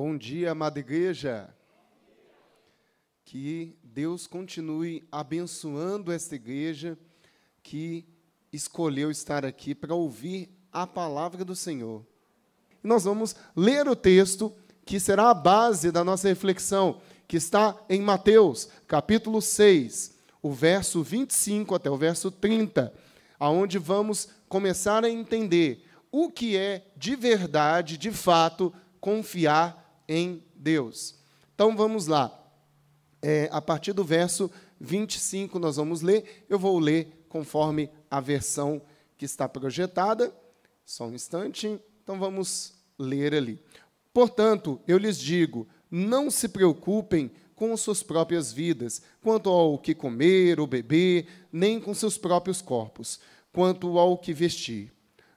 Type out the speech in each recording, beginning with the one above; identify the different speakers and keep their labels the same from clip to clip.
Speaker 1: Bom dia, amada igreja. Que Deus continue abençoando esta igreja que escolheu estar aqui para ouvir a palavra do Senhor. Nós vamos ler o texto que será a base da nossa reflexão, que está em Mateus, capítulo 6, o verso 25 até o verso 30, aonde vamos começar a entender o que é de verdade, de fato, confiar em Deus. Então vamos lá. É, a partir do verso 25 nós vamos ler. Eu vou ler conforme a versão que está projetada. Só um instante. Então vamos ler ali. Portanto, eu lhes digo: não se preocupem com suas próprias vidas, quanto ao que comer ou beber, nem com seus próprios corpos, quanto ao que vestir.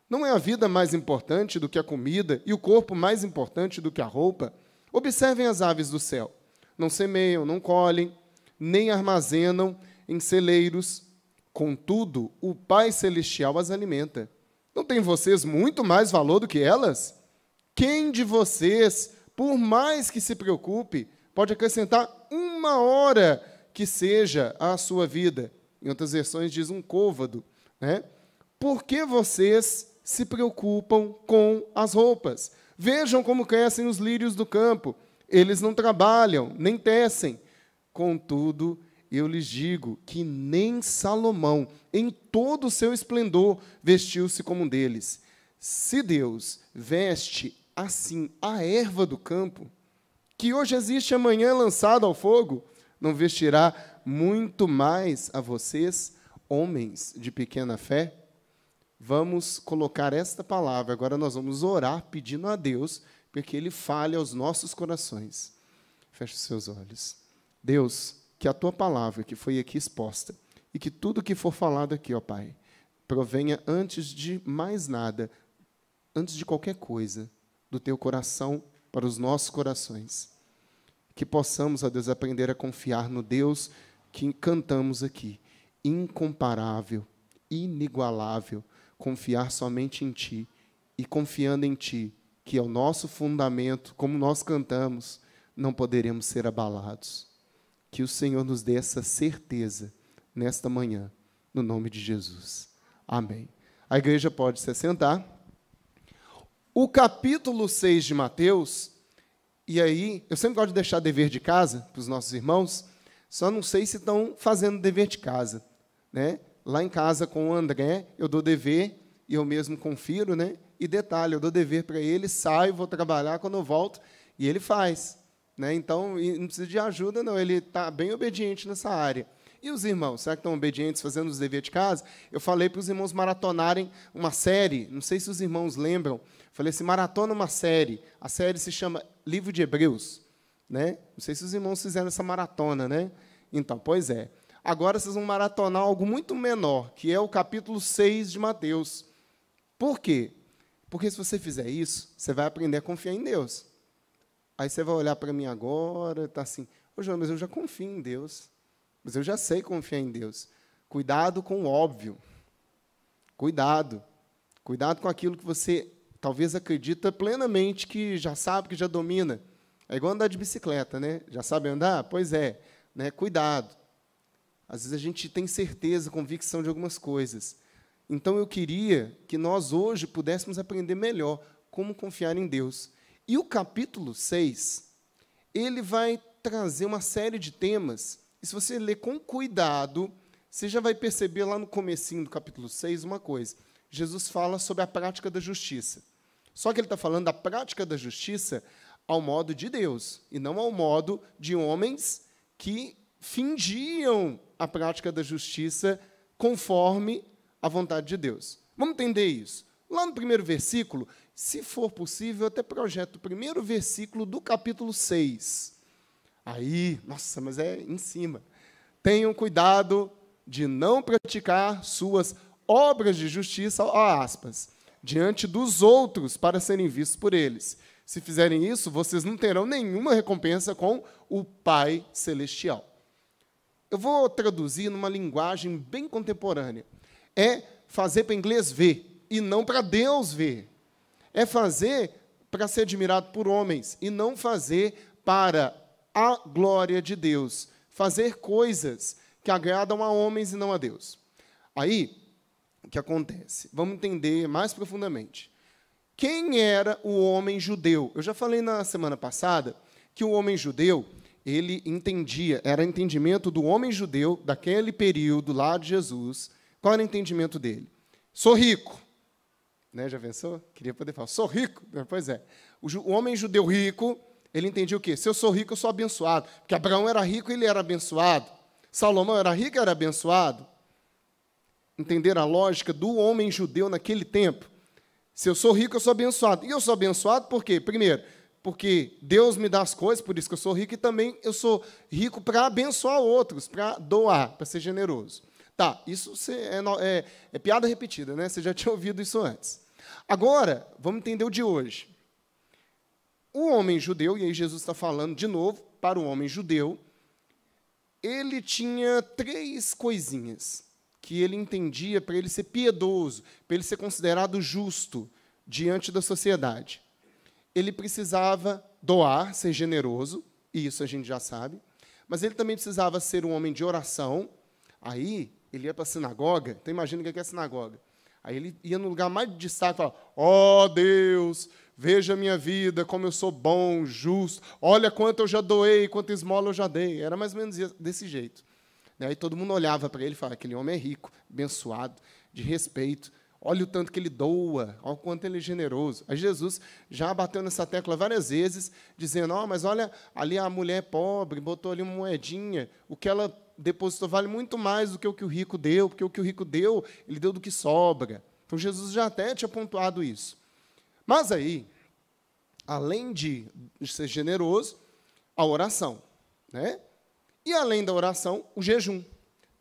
Speaker 1: Não é a vida mais importante do que a comida e o corpo mais importante do que a roupa? Observem as aves do céu. Não semeiam, não colhem, nem armazenam em celeiros. Contudo, o Pai Celestial as alimenta. Não tem vocês muito mais valor do que elas? Quem de vocês, por mais que se preocupe, pode acrescentar uma hora que seja à sua vida? Em outras versões, diz um côvado. Né? Por que vocês se preocupam com as roupas? Vejam como crescem os lírios do campo. Eles não trabalham, nem tecem. Contudo, eu lhes digo que nem Salomão, em todo o seu esplendor, vestiu-se como um deles. Se Deus veste assim a erva do campo, que hoje existe amanhã é lançada ao fogo, não vestirá muito mais a vocês, homens de pequena fé? vamos colocar esta palavra, agora nós vamos orar pedindo a Deus para que Ele fale aos nossos corações. Feche os seus olhos. Deus, que a tua palavra que foi aqui exposta e que tudo que for falado aqui, ó Pai, provenha antes de mais nada, antes de qualquer coisa, do teu coração para os nossos corações. Que possamos, ó Deus, aprender a confiar no Deus que cantamos aqui, incomparável, inigualável, confiar somente em Ti e confiando em Ti, que é o nosso fundamento, como nós cantamos, não poderemos ser abalados. Que o Senhor nos dê essa certeza nesta manhã, no nome de Jesus. Amém. A igreja pode se assentar. O capítulo 6 de Mateus, e aí, eu sempre gosto de deixar dever de casa para os nossos irmãos, só não sei se estão fazendo dever de casa, né? lá em casa com o André, eu dou dever e eu mesmo confiro, né? E detalhe, eu dou dever para ele, saio, vou trabalhar, quando eu volto, e ele faz. Né? Então, não precisa de ajuda, não, ele está bem obediente nessa área. E os irmãos, será que estão obedientes fazendo os deveres de casa? Eu falei para os irmãos maratonarem uma série, não sei se os irmãos lembram, falei assim, maratona uma série, a série se chama Livro de Hebreus, né? Não sei se os irmãos fizeram essa maratona, né? Então, pois é. Agora vocês vão maratonar algo muito menor, que é o capítulo 6 de Mateus. Por quê? Porque se você fizer isso, você vai aprender a confiar em Deus. Aí você vai olhar para mim agora, está assim, ô João, mas eu já confio em Deus. Mas eu já sei confiar em Deus. Cuidado com o óbvio. Cuidado. Cuidado com aquilo que você talvez acredita plenamente que já sabe, que já domina. É igual andar de bicicleta, né? Já sabe andar? Pois é. Né? Cuidado. Às vezes a gente tem certeza, convicção de algumas coisas. Então eu queria que nós hoje pudéssemos aprender melhor como confiar em Deus. E o capítulo 6, ele vai trazer uma série de temas. E se você ler com cuidado, você já vai perceber lá no comecinho do capítulo 6 uma coisa. Jesus fala sobre a prática da justiça. Só que ele está falando da prática da justiça ao modo de Deus, e não ao modo de homens que fingiam a prática da justiça conforme a vontade de Deus. Vamos entender isso. Lá no primeiro versículo, se for possível, até projeto o primeiro versículo do capítulo 6. Aí, nossa, mas é em cima. Tenham cuidado de não praticar suas obras de justiça, ó, aspas, diante dos outros para serem vistos por eles. Se fizerem isso, vocês não terão nenhuma recompensa com o Pai Celestial. Eu vou traduzir numa linguagem bem contemporânea. É fazer para inglês ver e não para Deus ver. É fazer para ser admirado por homens e não fazer para a glória de Deus. Fazer coisas que agradam a homens e não a Deus. Aí, o que acontece? Vamos entender mais profundamente. Quem era o homem judeu? Eu já falei na semana passada que o homem judeu ele entendia, era entendimento do homem judeu daquele período lá de Jesus. Qual era o entendimento dele? Sou rico. Né, já pensou? Queria poder falar, sou rico. É, pois é. O, o homem judeu rico, ele entendia o quê? Se eu sou rico, eu sou abençoado. Porque Abraão era rico, ele era abençoado. Salomão era rico, era abençoado. Entender a lógica do homem judeu naquele tempo. Se eu sou rico, eu sou abençoado. E eu sou abençoado por quê? Primeiro, porque Deus me dá as coisas, por isso que eu sou rico, e também eu sou rico para abençoar outros, para doar, para ser generoso. Tá, isso é, é, é piada repetida, né? Você já tinha ouvido isso antes. Agora, vamos entender o de hoje. O homem judeu, e aí Jesus está falando de novo para o homem judeu, ele tinha três coisinhas que ele entendia para ele ser piedoso, para ele ser considerado justo diante da sociedade ele precisava doar, ser generoso, e isso a gente já sabe, mas ele também precisava ser um homem de oração. Aí ele ia para a sinagoga, então imagina o que é a sinagoga. Aí ele ia no lugar mais de destaque e falava: Ó oh, Deus, veja a minha vida, como eu sou bom, justo, olha quanto eu já doei, quanta esmola eu já dei. Era mais ou menos desse jeito. Né, aí todo mundo olhava para ele e falava: aquele homem é rico, abençoado, de respeito, Olha o tanto que ele doa, olha o quanto ele é generoso. Aí Jesus já bateu nessa tecla várias vezes, dizendo: oh, mas olha, ali a mulher pobre botou ali uma moedinha, o que ela depositou vale muito mais do que o que o rico deu, porque o que o rico deu, ele deu do que sobra. Então Jesus já até tinha pontuado isso. Mas aí, além de ser generoso, a oração, né? E além da oração, o jejum.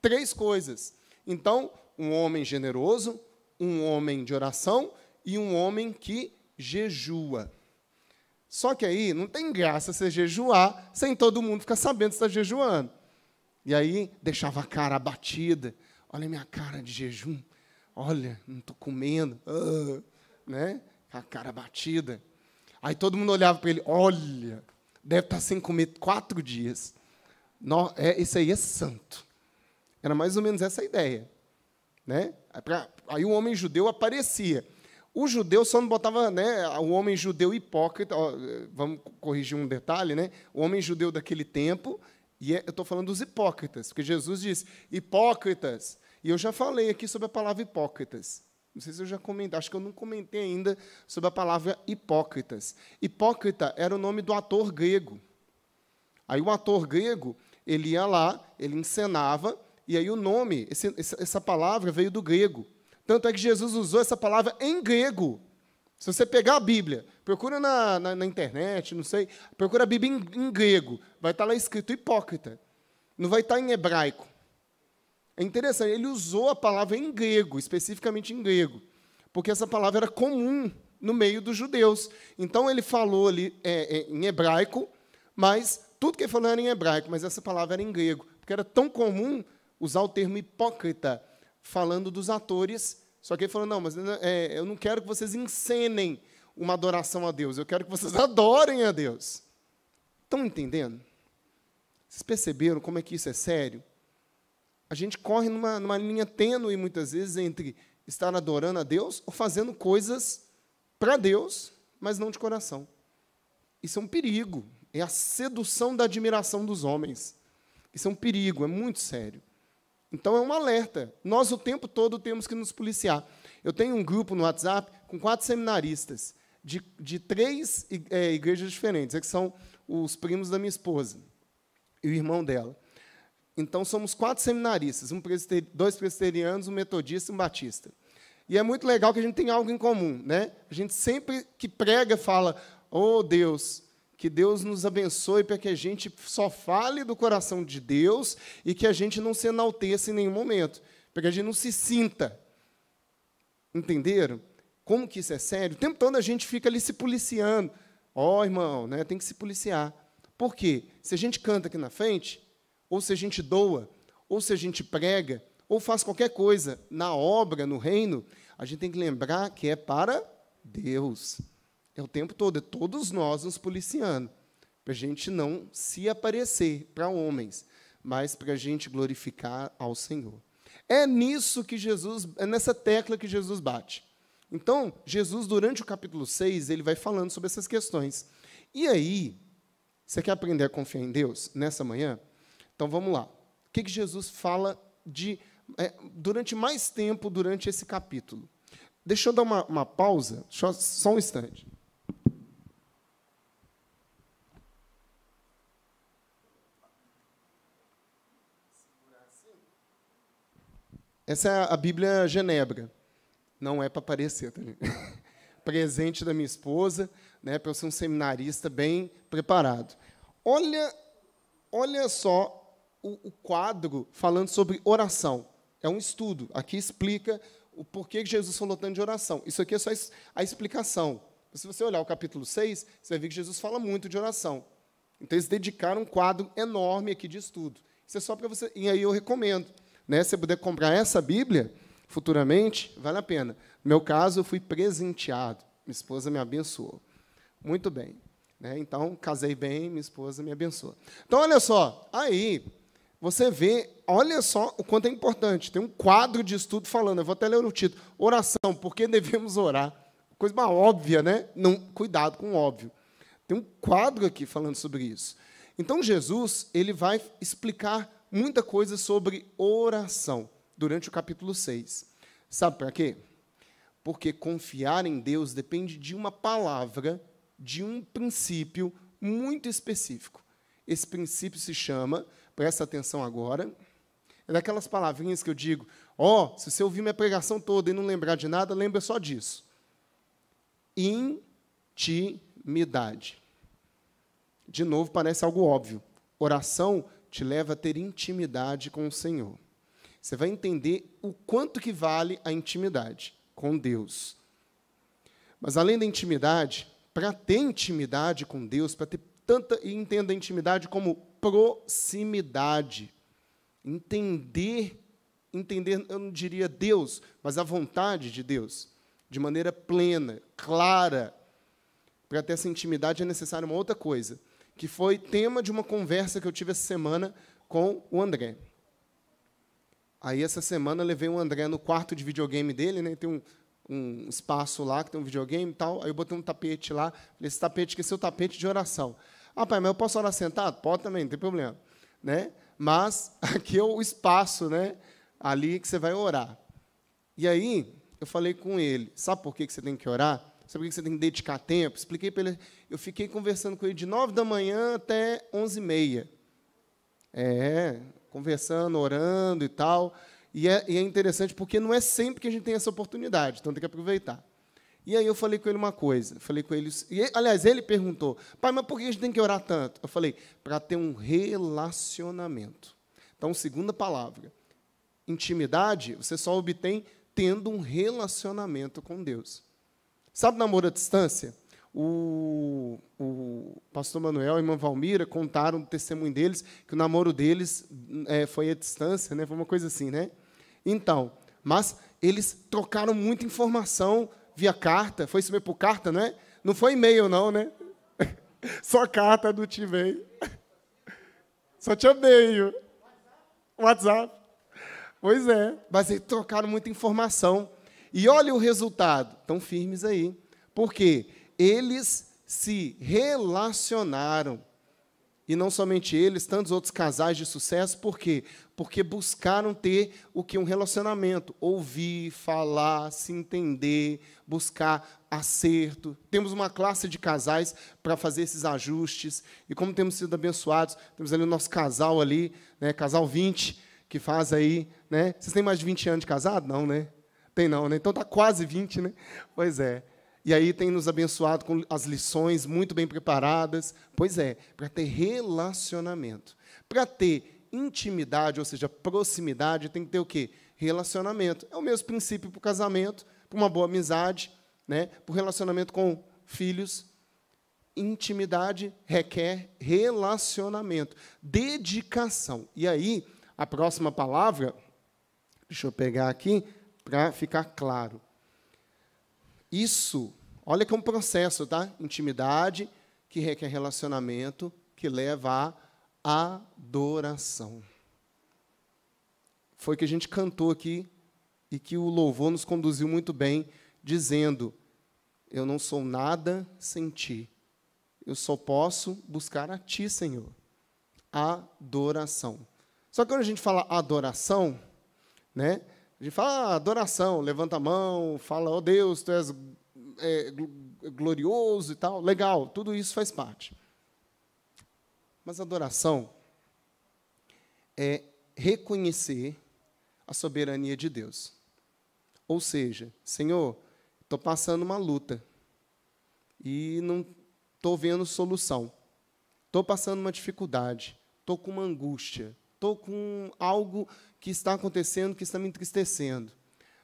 Speaker 1: Três coisas. Então, um homem generoso, um homem de oração e um homem que jejua. Só que aí não tem graça você jejuar sem todo mundo ficar sabendo que está jejuando. E aí deixava a cara abatida. Olha minha cara de jejum. Olha, não estou comendo. Uh, né? A cara abatida. Aí todo mundo olhava para ele. Olha, deve estar tá sem comer quatro dias. No, é, esse aí é santo. Era mais ou menos essa a ideia. Né? Aí o homem judeu aparecia. O judeu só não botava né, o homem judeu hipócrita, ó, vamos corrigir um detalhe, né? o homem judeu daquele tempo, e é, eu estou falando dos hipócritas, porque Jesus disse, hipócritas, e eu já falei aqui sobre a palavra hipócritas, não sei se eu já comentei, acho que eu não comentei ainda sobre a palavra hipócritas. Hipócrita era o nome do ator grego. Aí o ator grego, ele ia lá, ele encenava, e aí o nome, esse, essa palavra veio do grego. Tanto é que Jesus usou essa palavra em grego. Se você pegar a Bíblia, procura na, na, na internet, não sei, procura a Bíblia em, em, grego, vai estar tá lá escrito hipócrita. Não vai estar tá em hebraico. É interessante, ele usou a palavra em grego, especificamente em grego, porque essa palavra era comum no meio dos judeus. Então ele falou ali é, é, em hebraico, mas tudo que ele falou era em hebraico, mas essa palavra era em grego, porque era tão comum usar o termo hipócrita falando dos atores, só que ele falou: não, mas né, é, eu não quero que vocês encenem uma adoração a Deus, eu quero que vocês adorem a Deus. Estão entendendo? Vocês perceberam como é que isso é sério? A gente corre numa, numa linha tênue muitas vezes entre estar adorando a Deus ou fazendo coisas para Deus, mas não de coração. Isso é um perigo. É a sedução da admiração dos homens. Isso é um perigo, é muito sério. Então é um alerta. Nós o tempo todo temos que nos policiar. Eu tenho um grupo no WhatsApp com quatro seminaristas de, de três é, igrejas diferentes, é que são os primos da minha esposa e o irmão dela. Então somos quatro seminaristas, um presbiter, dois presbiterianos, um metodista e um batista. E é muito legal que a gente tem algo em comum, né? A gente sempre que prega fala: "Oh Deus, que Deus nos abençoe para que a gente só fale do coração de Deus e que a gente não se enalteça em nenhum momento, para que a gente não se sinta. Entenderam? Como que isso é sério? O tempo todo a gente fica ali se policiando. Ó, oh, irmão, né, tem que se policiar. Por quê? Se a gente canta aqui na frente, ou se a gente doa, ou se a gente prega, ou faz qualquer coisa na obra, no reino, a gente tem que lembrar que é para Deus. É o tempo todo, é todos nós nos policiando, para a gente não se aparecer para homens, mas para a gente glorificar ao Senhor. É nisso que Jesus, é nessa tecla que Jesus bate. Então, Jesus, durante o capítulo 6, ele vai falando sobre essas questões. E aí, você quer aprender a confiar em Deus nessa manhã? Então vamos lá. O que, que Jesus fala de é, durante mais tempo durante esse capítulo? Deixa eu dar uma, uma pausa, só, só um instante. Essa é a Bíblia Genebra. Não é para aparecer também. Tá Presente da minha esposa, né, para eu ser um seminarista bem preparado. Olha, olha só o, o quadro falando sobre oração. É um estudo. Aqui explica o porquê que Jesus falou tanto de oração. Isso aqui é só a explicação. Se você olhar o capítulo 6, você vai ver que Jesus fala muito de oração. Então, eles dedicaram um quadro enorme aqui de estudo. Isso é só para você. E aí eu recomendo. Né? Se você puder comprar essa Bíblia futuramente, vale a pena. No meu caso, eu fui presenteado. Minha esposa me abençoou. Muito bem. Né? Então, casei bem, minha esposa me abençoou Então, olha só. Aí, você vê, olha só o quanto é importante. Tem um quadro de estudo falando, eu vou até ler o título: Oração, por que devemos orar? Coisa mais óbvia, né? Não, cuidado com o óbvio. Tem um quadro aqui falando sobre isso. Então Jesus, ele vai explicar muita coisa sobre oração durante o capítulo 6. Sabe para quê? Porque confiar em Deus depende de uma palavra, de um princípio muito específico. Esse princípio se chama, presta atenção agora, é daquelas palavrinhas que eu digo, ó, oh, se você ouvir minha pregação toda e não lembrar de nada, lembra só disso. Intimidade. De novo, parece algo óbvio. Oração te leva a ter intimidade com o Senhor. Você vai entender o quanto que vale a intimidade com Deus. Mas além da intimidade, para ter intimidade com Deus, para ter tanta e entenda a intimidade como proximidade, entender entender, eu não diria Deus, mas a vontade de Deus, de maneira plena, clara. Para ter essa intimidade é necessário uma outra coisa, que foi tema de uma conversa que eu tive essa semana com o André. Aí, essa semana, levei o André no quarto de videogame dele, né? tem um, um espaço lá que tem um videogame e tal. Aí, eu botei um tapete lá. esse tapete que é seu tapete de oração. Ah, pai, mas eu posso orar sentado? Pode também, não tem problema. Né? Mas aqui é o espaço né? ali que você vai orar. E aí, eu falei com ele: sabe por que você tem que orar? Sabe que você tem que dedicar tempo? Expliquei para ele. Eu fiquei conversando com ele de 9 da manhã até 11 e meia. É, conversando, orando e tal. E é, e é, interessante porque não é sempre que a gente tem essa oportunidade, então tem que aproveitar. E aí eu falei com ele uma coisa, falei com ele, e, aliás, ele perguntou, pai, mas por que a gente tem que orar tanto? Eu falei, para ter um relacionamento. Então, segunda palavra, intimidade você só obtém tendo um relacionamento com Deus. Sabe namoro à distância? O, o, pastor Manuel e a irmã Valmira contaram do testemunho deles que o namoro deles é, foi à distância, né? foi uma coisa assim, né? Então, mas eles trocaram muita informação via carta, foi isso mesmo por carta, não é? Não foi e-mail, não, né? Só carta do Timei. Só te e-mail. WhatsApp. Pois é, mas eles trocaram muita informação. E olha o resultado. Estão firmes aí. Porque eles se relacionaram. E não somente eles, tantos outros casais de sucesso, por quê? Porque buscaram ter o que um relacionamento, ouvir, falar, se entender, buscar acerto. Temos uma classe de casais para fazer esses ajustes. E como temos sido abençoados, temos ali o nosso casal ali, né, casal 20, que faz aí, né? Vocês têm mais de 20 anos de casado? Não, né? Tem não, né? Então está quase 20, né? Pois é. E aí tem nos abençoado com as lições muito bem preparadas. Pois é, para ter relacionamento. Para ter intimidade, ou seja, proximidade, tem que ter o quê? Relacionamento. É o mesmo princípio para o casamento, para uma boa amizade, né? para o relacionamento com filhos. Intimidade requer relacionamento, dedicação. E aí, a próxima palavra, deixa eu pegar aqui, para ficar claro. Isso, olha que é um processo, tá? Intimidade que requer relacionamento, que leva à adoração. Foi que a gente cantou aqui e que o louvor nos conduziu muito bem, dizendo: Eu não sou nada sem ti. Eu só posso buscar a ti, Senhor. Adoração. Só que quando a gente fala adoração, né? A gente fala ah, adoração, levanta a mão, fala, oh Deus, tu és é, glorioso e tal. Legal, tudo isso faz parte. Mas adoração é reconhecer a soberania de Deus. Ou seja, Senhor, estou passando uma luta e não estou vendo solução. Estou passando uma dificuldade, estou com uma angústia, estou com algo que está acontecendo, que está me entristecendo.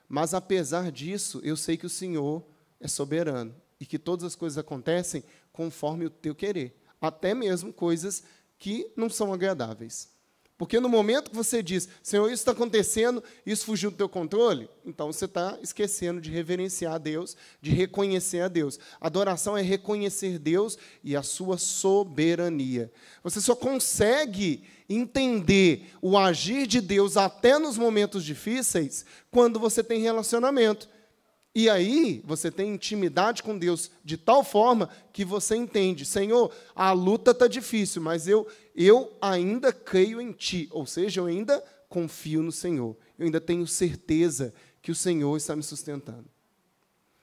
Speaker 1: Mas apesar disso, eu sei que o Senhor é soberano e que todas as coisas acontecem conforme o teu querer, até mesmo coisas que não são agradáveis. Porque no momento que você diz, Senhor, isso está acontecendo, isso fugiu do teu controle, então você está esquecendo de reverenciar a Deus, de reconhecer a Deus. Adoração é reconhecer Deus e a sua soberania. Você só consegue entender o agir de Deus até nos momentos difíceis quando você tem relacionamento. E aí você tem intimidade com Deus de tal forma que você entende, Senhor, a luta está difícil, mas eu, eu ainda creio em Ti, ou seja, eu ainda confio no Senhor, eu ainda tenho certeza que o Senhor está me sustentando.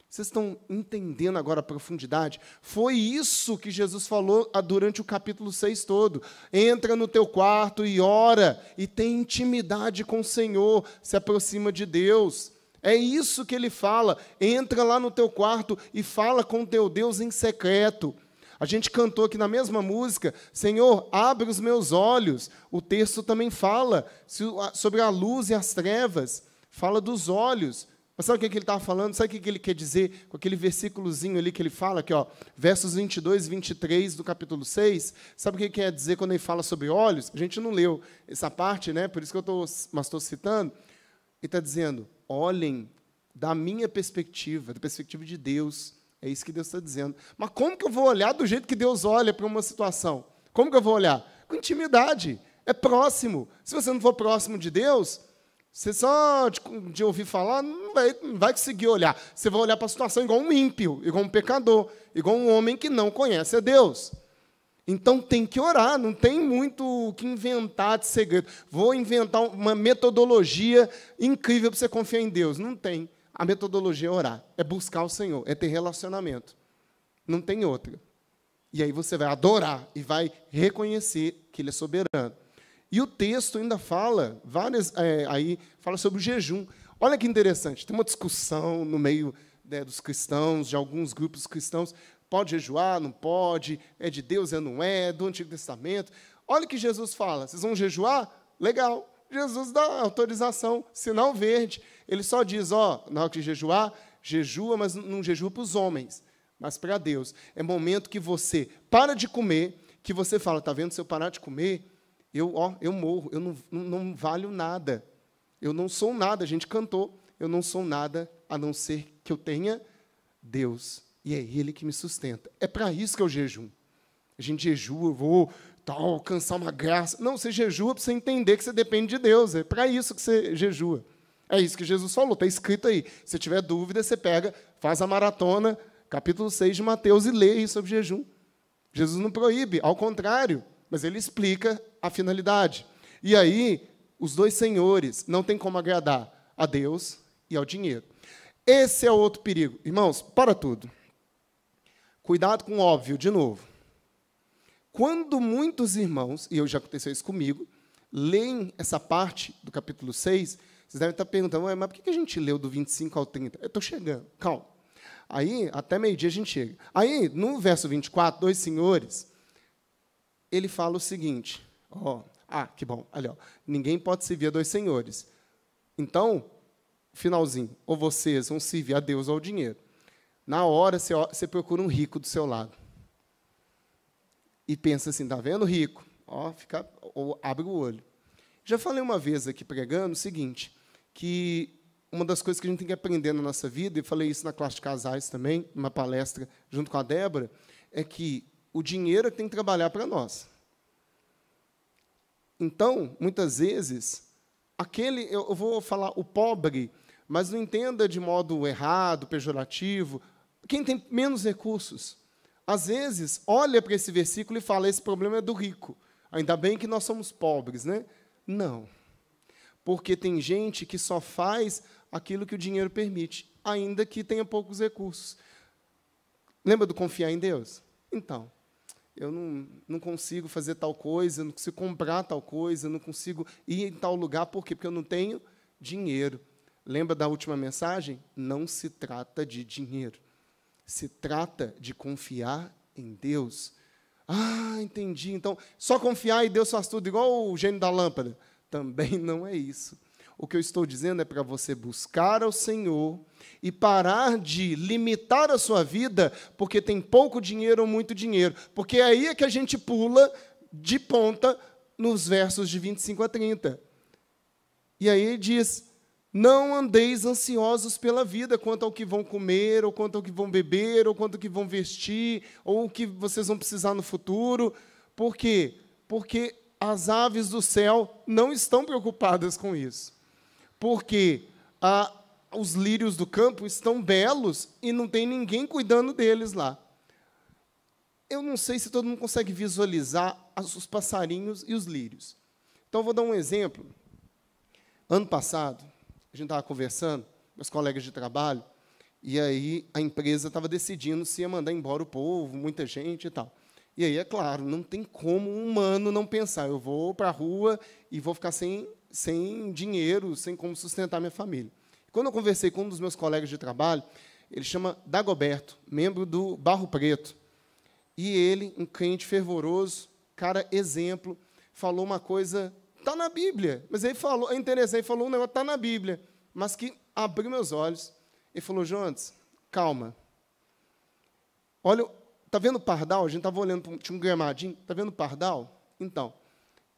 Speaker 1: Vocês estão entendendo agora a profundidade? Foi isso que Jesus falou ah, durante o capítulo 6 todo. Entra no teu quarto e ora, e tem intimidade com o Senhor, se aproxima de Deus. É isso que ele fala. Entra lá no teu quarto e fala com teu Deus em secreto. A gente cantou aqui na mesma música, Senhor, abre os meus olhos. O texto também fala sobre a luz e as trevas, fala dos olhos. Mas sabe o que, é que ele está falando? Sabe o que ele quer dizer com aquele versículozinho ali que ele fala, aqui, ó, versos 22 e 23 do capítulo 6? Sabe o que ele quer dizer quando ele fala sobre olhos? A gente não leu essa parte, né? por isso que eu estou, mas estou citando. Ele está dizendo, olhem da minha perspectiva, da perspectiva de Deus. É isso que Deus está dizendo. Mas como que eu vou olhar do jeito que Deus olha para uma situação? Como que eu vou olhar? Com intimidade. É próximo. Se você não for próximo de Deus, você só de, de ouvir falar não vai, não vai conseguir olhar. Você vai olhar para a situação igual um ímpio, igual um pecador, igual um homem que não conhece a Deus. Então tem que orar, não tem muito o que inventar de segredo. Vou inventar uma metodologia incrível para você confiar em Deus. Não tem. A metodologia é orar, é buscar o Senhor, é ter relacionamento. Não tem outra. E aí você vai adorar e vai reconhecer que Ele é soberano. E o texto ainda fala, várias, é, aí fala sobre o jejum. Olha que interessante, tem uma discussão no meio né, dos cristãos, de alguns grupos cristãos, Pode jejuar, não pode, é de Deus, é não é, do Antigo Testamento. Olha o que Jesus fala: vocês vão jejuar? Legal. Jesus dá autorização, sinal verde. Ele só diz: ó, na hora que jejuar, jejua, mas não jejua para os homens, mas para Deus. É momento que você para de comer, que você fala: tá vendo, se eu parar de comer, eu, ó, eu morro, eu não, não, não valho nada. Eu não sou nada, a gente cantou. Eu não sou nada a não ser que eu tenha Deus. E é Ele que me sustenta. É para isso que eu jejum. A gente jejua, eu vou tal, tá, alcançar uma graça. Não, você jejua para você entender que você depende de Deus. É para isso que você jejua. É isso que Jesus falou, está escrito aí. Se tiver dúvida, você pega, faz a maratona, capítulo 6 de Mateus, e lê aí sobre jejum. Jesus não proíbe, ao contrário, mas ele explica a finalidade. E aí, os dois senhores não tem como agradar a Deus e ao dinheiro. Esse é outro perigo. Irmãos, para tudo. Cuidado com o óbvio, de novo. Quando muitos irmãos, e eu já aconteceu isso comigo, leem essa parte do capítulo 6, vocês devem estar perguntando, mas por que a gente leu do 25 ao 30? Eu estou chegando, calma. Aí, até meio-dia a gente chega. Aí, no verso 24, dois senhores, ele fala o seguinte: ó, ah, que bom, olha, ó, ninguém pode servir a dois senhores. Então, finalzinho, ou vocês vão servir a Deus ou ao dinheiro. Na hora, você, você procura um rico do seu lado. E pensa assim, tá vendo, rico? Ó, fica, ou abre o olho. Já falei uma vez aqui pregando o seguinte, que uma das coisas que a gente tem que aprender na nossa vida, e falei isso na classe de casais também, numa palestra junto com a Débora, é que o dinheiro é que tem que trabalhar para nós. Então, muitas vezes, aquele, eu vou falar o pobre, mas não entenda de modo errado, pejorativo, quem tem menos recursos, às vezes olha para esse versículo e fala: esse problema é do rico. Ainda bem que nós somos pobres, né? Não. Porque tem gente que só faz aquilo que o dinheiro permite, ainda que tenha poucos recursos. Lembra do confiar em Deus? Então, eu não, não consigo fazer tal coisa, não consigo comprar tal coisa, não consigo ir em tal lugar, por quê? Porque eu não tenho dinheiro. Lembra da última mensagem? Não se trata de dinheiro se trata de confiar em Deus. Ah, entendi. Então, só confiar e Deus faz tudo, igual o gênio da lâmpada. Também não é isso. O que eu estou dizendo é para você buscar ao Senhor e parar de limitar a sua vida porque tem pouco dinheiro ou muito dinheiro. Porque é aí é que a gente pula de ponta nos versos de 25 a 30. E aí ele diz: não andeis ansiosos pela vida quanto ao que vão comer, ou quanto ao que vão beber, ou quanto ao que vão vestir, ou o que vocês vão precisar no futuro. Por quê? Porque as aves do céu não estão preocupadas com isso. Porque a, ah, os lírios do campo estão belos e não tem ninguém cuidando deles lá. Eu não sei se todo mundo consegue visualizar os passarinhos e os lírios. Então, vou dar um exemplo. Ano passado, a gente estava conversando, meus colegas de trabalho, e aí a empresa estava decidindo se ia mandar embora o povo, muita gente e tal. E aí, é claro, não tem como um humano não pensar, eu vou para a rua e vou ficar sem, sem dinheiro, sem como sustentar minha família. Quando eu conversei com um dos meus colegas de trabalho, ele chama Dagoberto, membro do Barro Preto. E ele, um crente fervoroso, cara exemplo, falou uma coisa Está na Bíblia. Mas ele falou, é interessante, ele falou um negócio, está na Bíblia, mas que abriu meus olhos. Ele falou, Jonas, calma. Olha, tá vendo o pardal? A gente estava olhando, tinha um gramadinho, tá vendo o pardal? Então,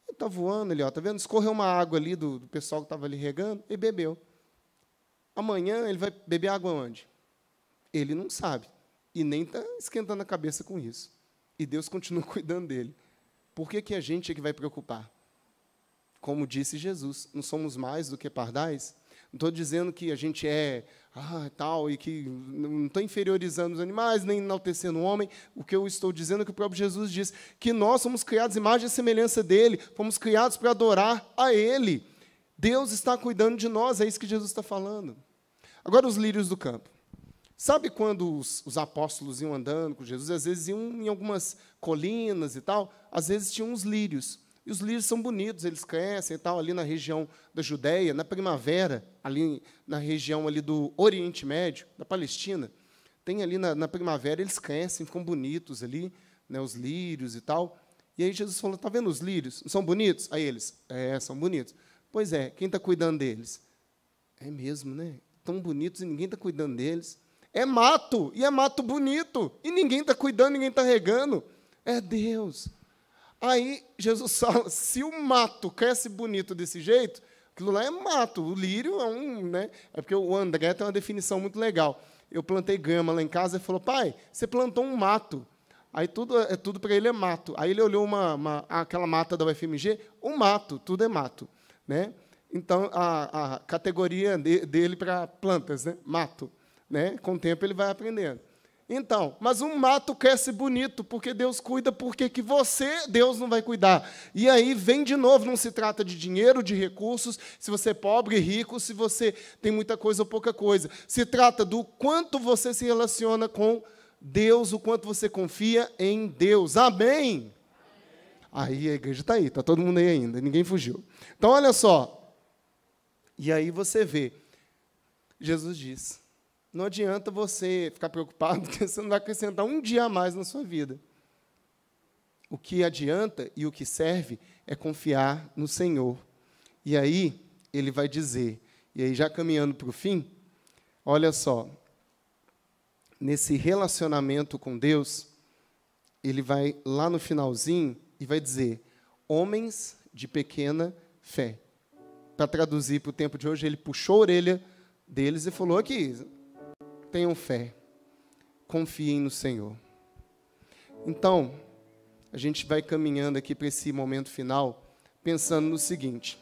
Speaker 1: ele está voando ali, ó, tá vendo? Escorreu uma água ali do, do pessoal que estava ali regando e bebeu. Amanhã ele vai beber água onde? Ele não sabe. E nem está esquentando a cabeça com isso. E Deus continua cuidando dele. Por que, que a gente é que vai preocupar? como disse Jesus, não somos mais do que pardais. Não estou dizendo que a gente é ah, tal e que não estou inferiorizando os animais, nem enaltecendo o homem. O que eu estou dizendo é que o próprio Jesus diz que nós somos criados imagem e semelhança dele, fomos criados para adorar a ele. Deus está cuidando de nós, é isso que Jesus está falando. Agora, os lírios do campo. Sabe quando os, os, apóstolos iam andando com Jesus, às vezes iam em algumas colinas e tal, às vezes tinham uns lírios. E os lírios são bonitos, eles crescem e tal, ali na região da Judéia, na primavera, ali na região ali do Oriente Médio, da Palestina, tem ali na, na primavera, eles crescem, ficam bonitos ali, né, os lírios e tal. E aí Jesus falou, está vendo os lírios? São bonitos? Aí eles, é, são bonitos. Pois é, quem está cuidando deles? É mesmo, né? Tão bonitos e ninguém está cuidando deles. É mato, e é mato bonito, e ninguém está cuidando, ninguém está regando. É Deus. Aí Jesus fala: se o mato cresce bonito desse jeito, aquilo lá é mato. O lírio é um. Né? É porque o André tem uma definição muito legal. Eu plantei grama lá em casa e falou: pai, você plantou um mato. Aí tudo, é, tudo para ele é mato. Aí ele olhou uma, uma, aquela mata da UFMG, um mato, tudo é mato. Né? Então, a, a categoria de, dele para plantas, né? mato. Né? Com o tempo ele vai aprendendo. Então, mas um mato cresce bonito, porque Deus cuida, porque que você, Deus não vai cuidar. E aí vem de novo, não se trata de dinheiro, de recursos, se você é pobre, rico, se você tem muita coisa ou pouca coisa. Se trata do quanto você se relaciona com Deus, o quanto você confia em Deus. Amém? Aí a igreja está aí, está todo mundo aí ainda, ninguém fugiu. Então, olha só. E aí você vê, Jesus diz, não adianta você ficar preocupado, porque você não vai acrescentar um dia a mais na sua vida. O que adianta e o que serve é confiar no Senhor. E aí, ele vai dizer, e aí já caminhando para o fim, olha só, nesse relacionamento com Deus, ele vai lá no finalzinho e vai dizer: homens de pequena fé. Para traduzir para o tempo de hoje, ele puxou a orelha deles e falou: aqui, tenham fé, confiem no Senhor. Então, a gente vai caminhando aqui para esse momento final, pensando no seguinte: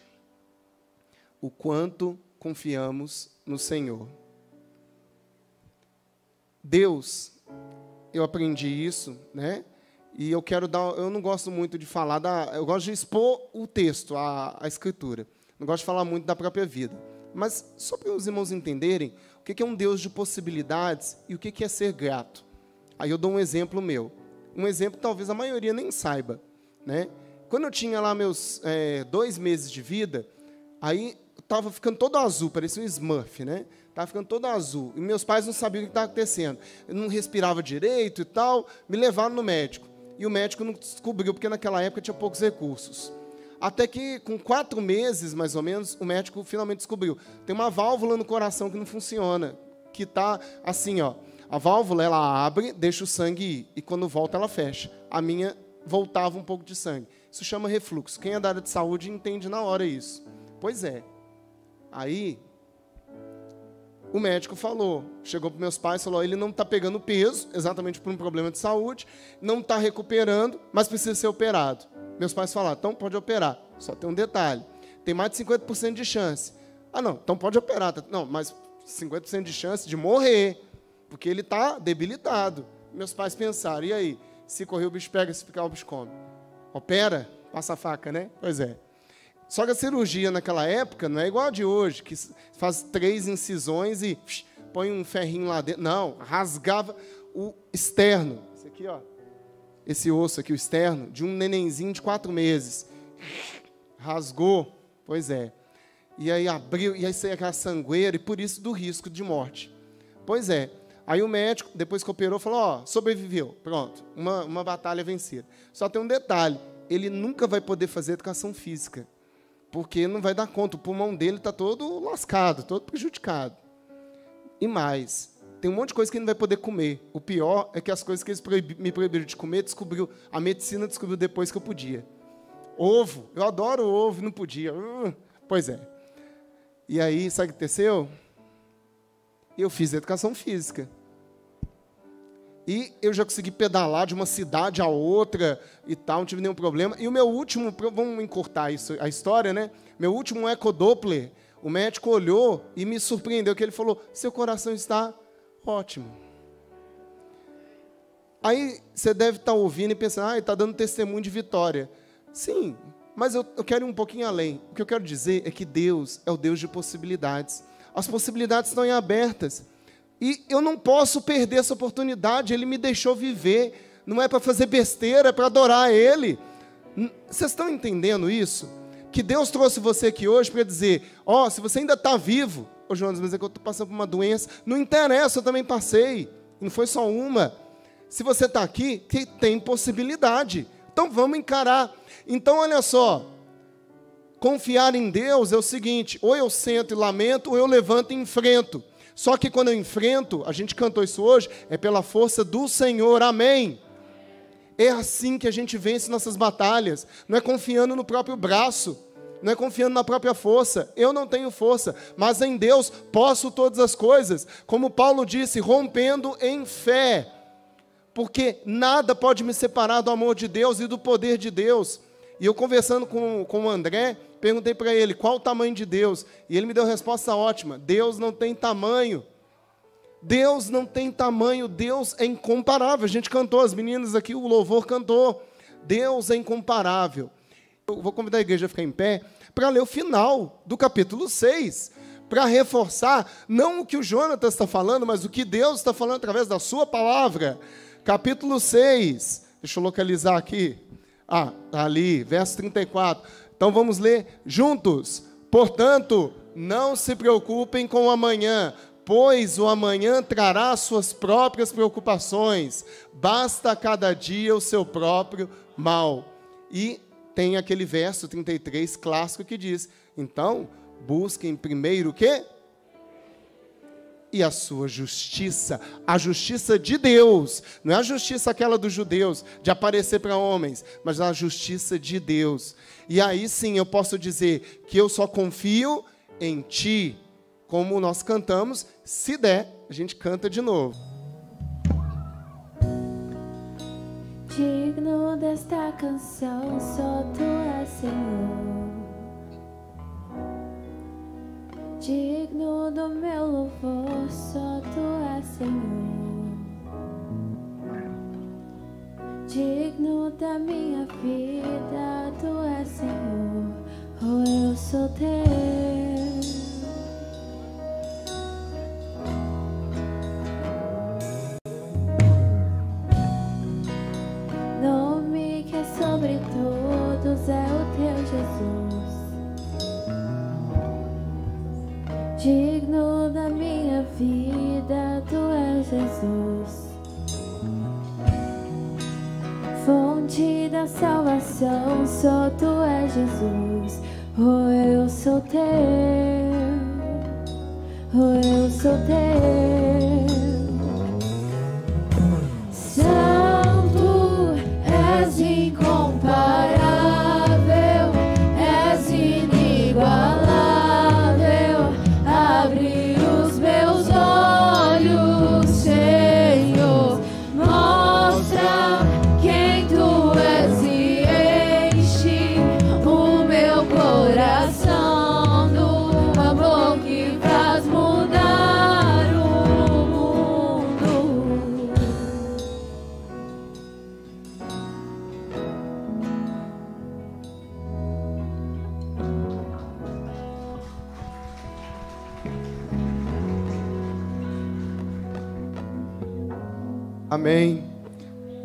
Speaker 1: o quanto confiamos no Senhor. Deus, eu aprendi isso, né? E eu quero dar, eu não gosto muito de falar da, eu gosto de expor o texto, a, a escritura. Não gosto de falar muito da própria vida. Mas só para os irmãos entenderem, o que é um Deus de possibilidades e o que é ser grato. Aí eu dou um exemplo meu. Um exemplo talvez a maioria nem saiba. Né? Quando eu tinha lá meus é, dois meses de vida, aí estava ficando todo azul, parecia um Smurf, né? Estava ficando todo azul. E meus pais não sabiam o que estava acontecendo. Eu não respirava direito e tal. Me levaram no médico. E o médico não descobriu, porque naquela época tinha poucos recursos. Até que, com quatro meses, mais ou menos, o médico finalmente descobriu. Tem uma válvula no coração que não funciona, que está assim, ó. A válvula, ela abre, deixa o sangue ir, e quando volta, ela fecha. A minha voltava um pouco de sangue. Isso chama refluxo. Quem é da área de saúde entende na hora isso. Pois é. Aí, o médico falou, chegou para meus pais e falou: ele não está pegando peso, exatamente por um problema de saúde, não está recuperando, mas precisa ser operado. Meus pais falaram, então pode operar. Só tem um detalhe. Tem mais de 50% de chance. Ah, não, então pode operar. Tá, não, mas 50% de chance de morrer, porque ele está debilitado. Meus pais pensaram, e aí? Se correr o bicho pega, se ficar o bicho come. Opera, passa a faca, né? Pois é. Só que a cirurgia naquela época não é igual a de hoje, que faz três incisões e psh, põe um ferrinho lá dentro. Não, rasgava o externo. Isso aqui, ó esse osso aqui, o externo, de um nenenzinho de quatro meses. Rasgou, pois é. E aí abriu, e aí saiu aquela sangueira, e por isso do risco de morte. Pois é. Aí o médico, depois que operou, falou: ó, sobreviveu, pronto, uma, uma batalha vencida. Só tem um detalhe: ele nunca vai poder fazer educação física, porque não vai dar conta, o pulmão dele está todo lascado, todo prejudicado. E mais, tem um monte de coisa que ele não vai poder comer. O pior é que as coisas que eles me proibiram de comer, descobriu, a medicina descobriu depois que eu podia. Ovo, eu adoro ovo, não podia. Uh, pois é. E aí, sabe o que aconteceu? Eu fiz educação física. E eu já consegui pedalar de uma cidade a outra e tal, não tive nenhum problema. E o meu último, vamos encurtar isso, a história, né? Meu último Doppler. o médico olhou e me surpreendeu, que ele falou, seu coração está Ótimo. Aí você deve estar tá ouvindo e pensando, ah, está dando testemunho de vitória. Sim, mas eu, eu quero ir um pouquinho além. O que eu quero dizer é que Deus é o Deus de possibilidades. As possibilidades estão em abertas. E eu não posso perder essa oportunidade. Ele me deixou viver. Não é para fazer besteira, é para adorar Ele. Vocês estão entendendo isso? Que Deus trouxe você aqui hoje para dizer: ó, oh, se você ainda está vivo, Ô Jonas, mas é que eu estou passando por uma doença. Não interessa, eu também passei. Não foi só uma. Se você está aqui, tem possibilidade. Então vamos encarar. Então olha só. Confiar em Deus é o seguinte: ou eu sento e lamento, ou eu levanto e enfrento. Só que quando eu enfrento, a gente cantou isso hoje, é pela força do Senhor. Amém. É assim que a gente vence nossas batalhas, não é confiando no próprio braço não é confiando na própria força. Eu não tenho força, mas em Deus posso todas as coisas. Como Paulo disse, rompendo em fé. Porque nada pode me separar do amor de Deus e do poder de Deus. E eu conversando com, com o André, perguntei para ele qual o tamanho de Deus. E ele me deu a resposta ótima: Deus não tem tamanho. Deus não tem tamanho, Deus é incomparável. A gente cantou, as meninas aqui, o louvor cantou. Deus é incomparável. Eu vou convidar a igreja a ficar em pé para ler o final do capítulo 6, para reforçar não o que o Jonatas está falando, mas o que Deus está falando através da sua palavra. Capítulo 6, deixa eu localizar aqui. Ah, tá ali, verso 34. Então vamos ler juntos. Portanto, não se preocupem com o amanhã, pois o amanhã trará suas próprias preocupações. Basta cada dia o seu próprio mal. E tem aquele verso 33 clássico que diz: Então, busquem primeiro o quê? E a sua justiça, a justiça de Deus, não é a justiça aquela dos judeus, de aparecer para homens, mas a justiça de Deus. E aí sim eu posso dizer que eu só confio em Ti, como nós cantamos, se der, a gente canta de novo. Digno desta canção, só tu és Senhor. Digno do meu louvor, só tu és Senhor. Digno da minha vida, tu és Senhor. Oh, eu sou teu. salvação, só tu és Jesus. Oh, eu sou teu, oh, eu sou teu.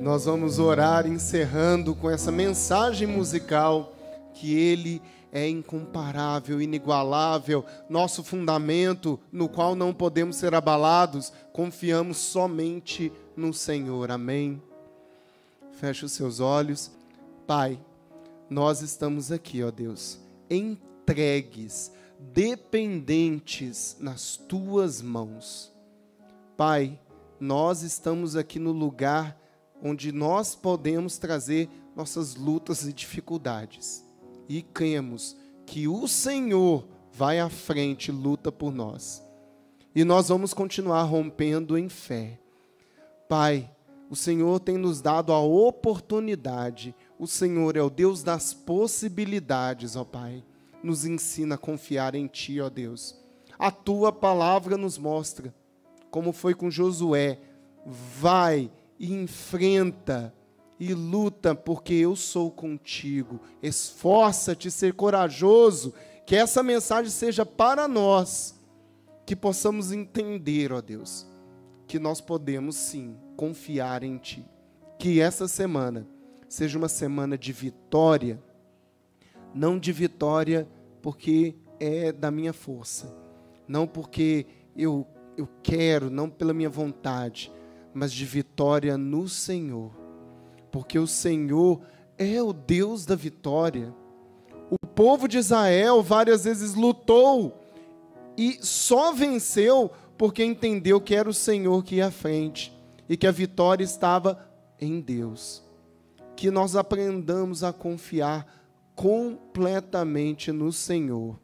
Speaker 1: Nós vamos orar encerrando com essa mensagem musical que ele é incomparável, inigualável, nosso fundamento no qual não podemos ser abalados, confiamos somente no Senhor. Amém. Feche os seus olhos. Pai, nós estamos aqui, ó Deus, entregues, dependentes nas tuas mãos. Pai, nós estamos aqui no lugar onde nós podemos trazer nossas lutas e dificuldades. E cremos que o Senhor vai à frente, luta por nós. E nós vamos continuar rompendo em fé. Pai, o Senhor tem nos dado a oportunidade. O Senhor é o Deus das possibilidades, ó Pai. Nos ensina a confiar em Ti, ó Deus. A Tua palavra nos mostra, como foi com Josué. Vai e enfrenta e luta, porque eu sou contigo. Esforça-te ser corajoso, que essa mensagem seja para nós, que possamos entender, ó Deus, que nós podemos sim confiar em Ti. Que essa semana seja uma semana de vitória, não de vitória porque é da minha força, não porque eu, eu quero, não pela minha vontade, mas de vitória no Senhor. Porque o Senhor é o Deus da vitória. O povo de Israel várias vezes lutou e só venceu porque entendeu que era o Senhor que ia à frente e que a vitória estava em Deus. Que nós aprendamos a confiar completamente no Senhor,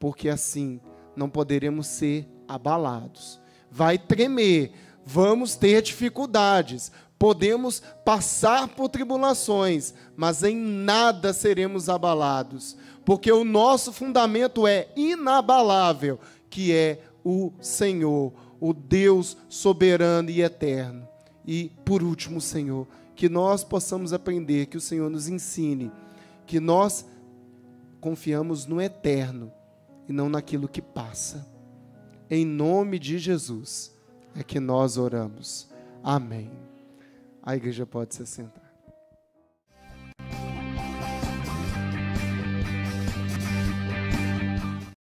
Speaker 1: porque assim não poderemos ser abalados. Vai tremer, vamos ter dificuldades, podemos passar por tribulações, mas em nada seremos abalados, porque o nosso fundamento é inabalável, que é o Senhor, o Deus soberano e eterno. E por último, Senhor, que nós possamos aprender, que o Senhor nos ensine, que nós confiamos no eterno e não naquilo que passa. Em nome de Jesus é que nós oramos. Amém. A igreja pode se sentar.